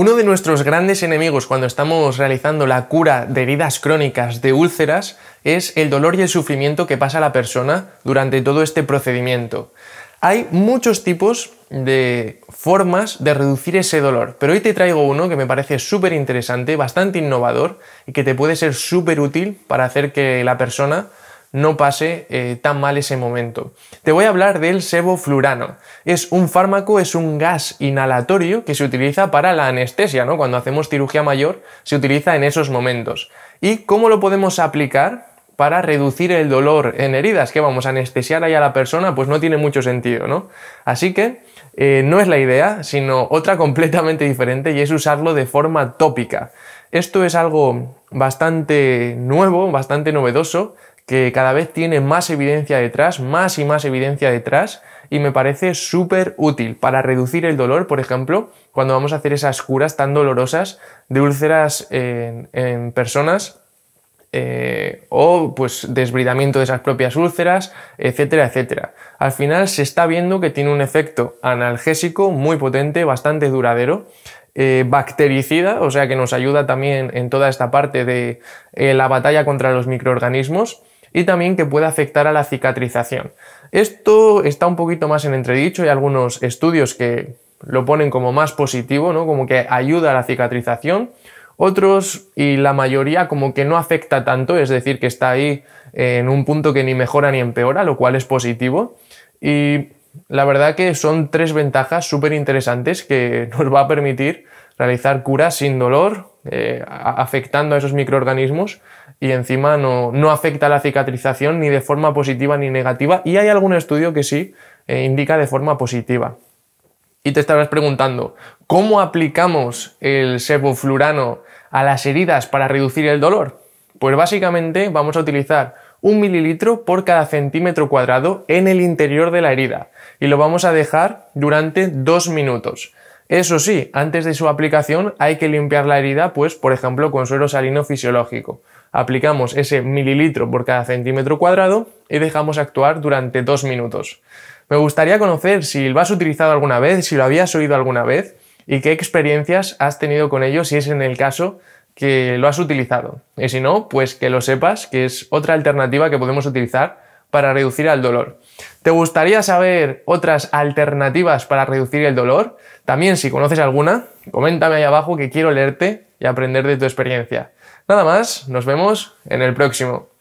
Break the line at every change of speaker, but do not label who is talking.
Uno de nuestros grandes enemigos cuando estamos realizando la cura de heridas crónicas de úlceras es el dolor y el sufrimiento que pasa la persona durante todo este procedimiento. Hay muchos tipos de formas de reducir ese dolor, pero hoy te traigo uno que me parece súper interesante, bastante innovador y que te puede ser súper útil para hacer que la persona no pase eh, tan mal ese momento. Te voy a hablar del seboflurano. Es un fármaco, es un gas inhalatorio que se utiliza para la anestesia, ¿no? Cuando hacemos cirugía mayor, se utiliza en esos momentos. ¿Y cómo lo podemos aplicar? para reducir el dolor en heridas, que vamos a anestesiar ahí a la persona, pues no tiene mucho sentido, ¿no? Así que eh, no es la idea, sino otra completamente diferente y es usarlo de forma tópica. Esto es algo bastante nuevo, bastante novedoso, que cada vez tiene más evidencia detrás, más y más evidencia detrás, y me parece súper útil para reducir el dolor, por ejemplo, cuando vamos a hacer esas curas tan dolorosas de úlceras en, personas eh, o pues desbridamiento de esas propias úlceras, etcétera, etcétera. Al final se está viendo que tiene un efecto analgésico muy potente, bastante duradero, eh, bactericida, o sea que nos ayuda también en toda esta parte de eh, la batalla contra los microorganismos y también que puede afectar a la cicatrización. Esto está un poquito más en entredicho, hay algunos estudios que lo ponen como más positivo, como que ayuda a la cicatrización, otros y la mayoría como que no afecta tanto, es decir, que está ahí en un punto que ni mejora ni empeora, lo cual es positivo. Y la verdad que son tres ventajas súper interesantes que nos va a permitir realizar curas sin dolor, eh, afectando a esos microorganismos y encima no, no, afecta la cicatrización ni de forma positiva ni negativa y hay algún estudio que sí eh, indica de forma positiva. Y te estarás preguntando, ¿cómo aplicamos el seboflurano a las heridas para reducir el dolor? Pues básicamente vamos a utilizar un mililitro por cada centímetro cuadrado en el interior de la herida y lo vamos a dejar durante dos minutos. Eso sí, antes de su aplicación hay que limpiar la herida, pues por ejemplo con suero salino fisiológico. Aplicamos ese mililitro por cada centímetro cuadrado y dejamos actuar durante dos minutos. Me gustaría conocer si lo has utilizado alguna vez, si lo habías oído alguna vez y qué experiencias has tenido con ello, si es en el caso que lo has utilizado. Y si no, pues que lo sepas, que es otra alternativa que podemos utilizar para reducir al dolor. ¿Te gustaría saber otras alternativas para reducir el dolor? También si conoces alguna, coméntame ahí abajo que quiero leerte y aprender de tu experiencia. Nada más, nos vemos en el próximo.